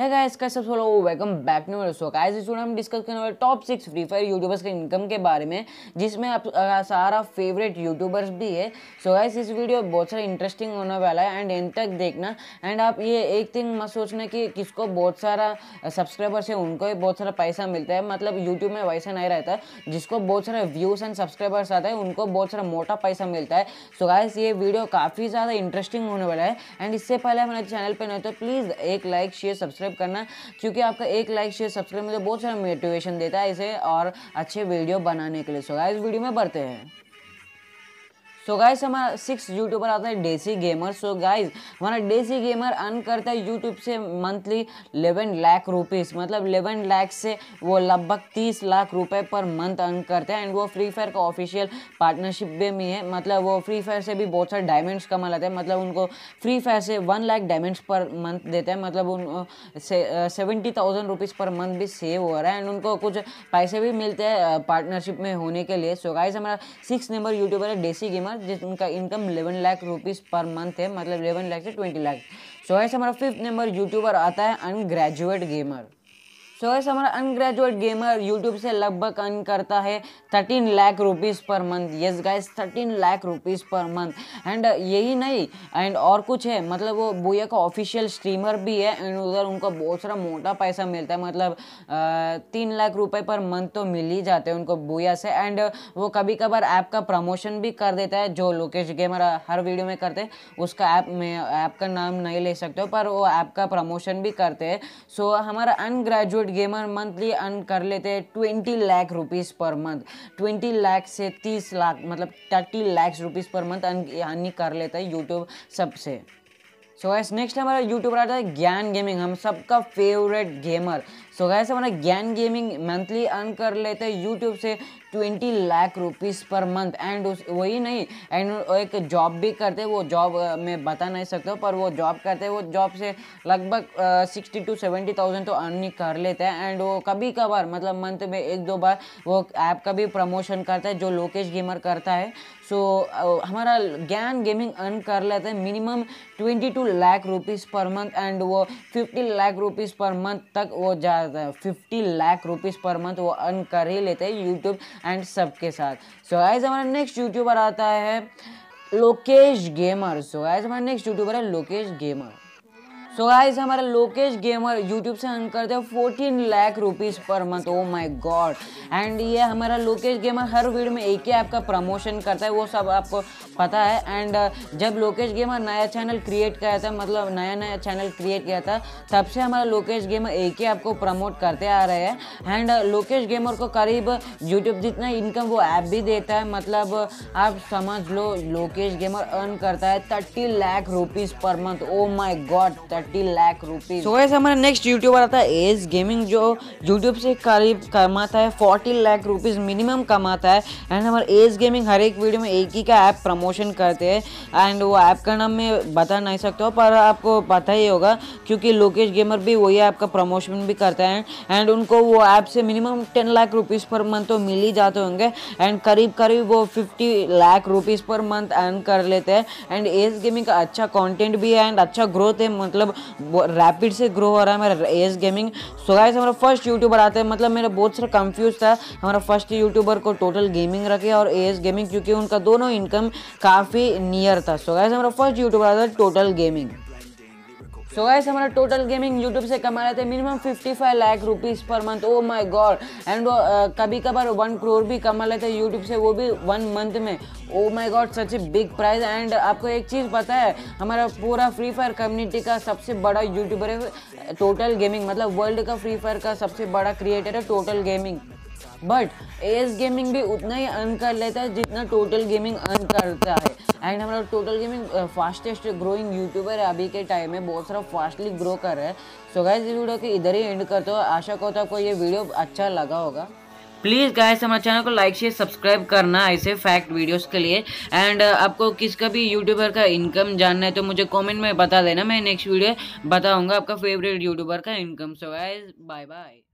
है गाइस का सब सोलो वेलकम बैक न्यू दोस्तों गाइस इस वीडियो हम डिस्कस करने वाले top six Free Fire YouTubers के इनकम के बारे में जिसमें आप सारा फेवरेट यूट्यूबर्स भी है सो so गाइस इस वीडियो बहुत सारा इंटरेस्टिंग होने वाला है एंड एंड तक देखना एंड आप ये एक थिंग मत सोचना कि किसको बहुत सारा सब्सक्राइबर्स है उनको भी बहुत सारा पैसा मिलता है मतलब यूट्यूब में वैसा नहीं रहता जिसको बहुत सारे व्यूज़ एंड सब्सक्राइबर्स आता है उनको बहुत सारा मोटा पैसा मिलता है सो गाइस ये वीडियो काफ़ी ज़्यादा इंटरेस्टिंग होने वाला है एंड इससे पहले हमारे चैनल पर नहीं तो प्लीज़ एक लाइक शेयर सब्सक्राइब सब्सक्राइब करना क्योंकि आपका एक लाइक शेयर सब्सक्राइब मुझे बहुत सारा मोटिवेशन देता है इसे और अच्छे वीडियो बनाने के लिए सो इस वीडियो में बढ़ते हैं सो गाइज़ हमारा सिक्स यूट्यूबर आता है डेसी गेमर सो गाइज हमारा डेसी गेमर अर्न करता है यूट्यूब से मंथली इलेवन लाख रुपीज़ मतलब इलेवन लाख से वो लगभग तीस लाख रुपए पर मंथ अर्न करते हैं एंड वो फ्री फायर का ऑफिशियल पार्टनरशिप भी में है मतलब वो फ्री फायर से भी बहुत सारे डायमंड्स कमा लेते हैं मतलब उनको फ्री फायर से one lakh diamonds per month देते हैं मतलब उन seventy thousand rupees per month भी सेव हो रहा है एंड उनको कुछ पैसे भी मिलते हैं पार्टनरशिप में होने के लिए सो गाइज हमारा सिक्स नंबर यूट्यूबर है डेसी गेमर जिनका income eleven lakh rupees per month है मतलब इलेवन लाख से ट्वेंटी लाख सो ऐसे हमारा फिफ्थ नंबर यूट्यूबर आता है अनग्रेजुएट गेमर सोएस हमारा अनग्रेजुएट गेमर यूट्यूब से लगभग अर्न करता है thirteen lakh rupees per month yes guys thirteen lakh rupees per month and यही नहीं एंड और कुछ है मतलब वो बुया का ऑफिशियल स्ट्रीमर भी है एंड उधर उनको बहुत सारा मोटा पैसा मिलता है मतलब uh, तीन लाख रुपए पर मंथ तो मिल ही जाते हैं उनको बुया से एंड uh, वो कभी कभार ऐप का प्रमोशन भी कर देता है जो लोकेश गेमर uh, हर वीडियो में करते हैं उसका ऐप में ऐप का नाम नहीं ले सकते हो पर वो ऐप का प्रमोशन भी करते हैं सो हमारा ungraduate good gamer monthly earn कर लेते हैं twenty lakh rupees per month twenty lakh से तीस लाख मतलब thirty lakh rupees per month earn कर लेता है यूट्यूब सबसे सो गैस नेक्स्ट हमारा यूट्यूबर आता है ज्ञान गेमिंग हम सबका फेवरेट गेमर सो गैस हमारा ज्ञान गेमिंग मंथली अर्न कर लेते हैं यूट्यूब से twenty lakh rupees per month and उस वही नहीं एंड एक जॉब भी करते वो जॉब मैं बता नहीं सकता पर वो जॉब करते वो जॉब से लगभग सिक्सटी टू सेवेंटी थाउजेंड तो अर्निंग कर लेते हैं एंड वो कभी कभार मतलब मंथ में एक दो बार वो ऐप का भी प्रमोशन करता है जो लोकेश गेमर करता है सो so, हमारा ज्ञान गेमिंग अर्न कर लेते हैं minimum twenty two lakh rupees per month and वो fifty lakh rupees per month तक वो जाता है fifty lakh rupees per month वो अर्न कर ही लेते हैं यूट्यूब एंड सबके साथ सो गाइज हमारा नेक्स्ट यूट्यूबर आता है लोकेश गेमर सो गाइज हमारा नेक्स्ट यूट्यूबर है लोकेश गेमर सो गाइस हमारा लोकेश गेमर यूट्यूब से अर्न करते हैं fourteen lakh rupees per month oh my god and ये हमारा लोकेश गेमर हर वीडियो में एक ही ऐप का प्रमोशन करता है वो सब आपको पता है एंड uh, जब लोकेश गेमर नया चैनल क्रिएट किया था मतलब नया नया चैनल क्रिएट किया था तब से हमारा लोकेश गेमर एक ही ऐप को प्रमोट करते आ रहे हैं एंड uh, लोकेश गेमर को करीब यूट्यूब जितना इनकम वो ऐप भी देता है मतलब uh, आप समझ लो लोकेश गेमर अर्न करता है thirty lakh rupees per month oh my god thirty lakh rupees so ऐसे हमारा नेक्स्ट यूट्यूबर आता है एज गेमिंग जो यूट्यूब से करीब कमाता है फोर्टी लाख रुपीज़ मिनिमम कमाता है एंड हमारा एज गेमिंग हर एक वीडियो में एक ही का ऐप प्रमोशन करते हैं एंड वो ऐप का नाम मैं बता नहीं सकता हूँ पर आपको पता ही होगा क्योंकि लोकेश गेमर भी वही ऐप का प्रमोशन भी करते हैं एंड उनको वो ऐप से minimum ten lakh rupees per month तो मिल ही जाते होंगे एंड करीब करीब वो fifty lakh rupees per month earn कर लेते हैं एंड एज गेमिंग का अच्छा कॉन्टेंट भी है एंड अच्छा ग्रोथ है मतलब मतलब रैपिड से ग्रो हो रहा है मेरा एस गेमिंग सो गाइस हमारा फर्स्ट यूट्यूबर आते हैं मतलब मेरा बहुत सारा कंफ्यूज था हमारा फर्स्ट यूट्यूबर को टोटल गेमिंग रखे और एस गेमिंग क्योंकि उनका दोनों इनकम काफ़ी नियर था सो गाइस हमारा फर्स्ट यूट्यूबर आता है टोटल गेमिंग सो गाइस हमारा टोटल गेमिंग यूट्यूब से कमा रहे थे minimum 55 lakh rupees per month oh my god and वो कभी कभार वन क्रोर भी कमा लेते यूट्यूब से वो भी वन मंथ में oh my god such a big prize and आपको एक चीज़ पता है हमारा पूरा फ्री फायर कम्युनिटी का सबसे बड़ा यूट्यूबर है टोटल गेमिंग मतलब वर्ल्ड का फ्री फायर का सबसे बड़ा क्रिएटर है total gaming but S gaming भी उतना ही अर्न कर लेता है जितना टोटल गेमिंग अर्न करता है एंड हमारा total gaming fastest growing YouTuber है अभी के टाइम में बहुत सारा फास्टली ग्रो कर रहा है सो गाइज इस वीडियो के इधर ही एंड करते हो आशा करता आपको ये वीडियो अच्छा लगा होगा प्लीज़ गाइस हमारे चैनल को लाइक शेयर सब्सक्राइब करना ऐसे फैक्ट वीडियोस के लिए एंड uh, आपको किसका भी यूट्यूबर का इनकम जानना है तो मुझे कमेंट में बता देना मैं नेक्स्ट वीडियो बताऊंगा आपका फेवरेट यूट्यूबर का income so guys bye bye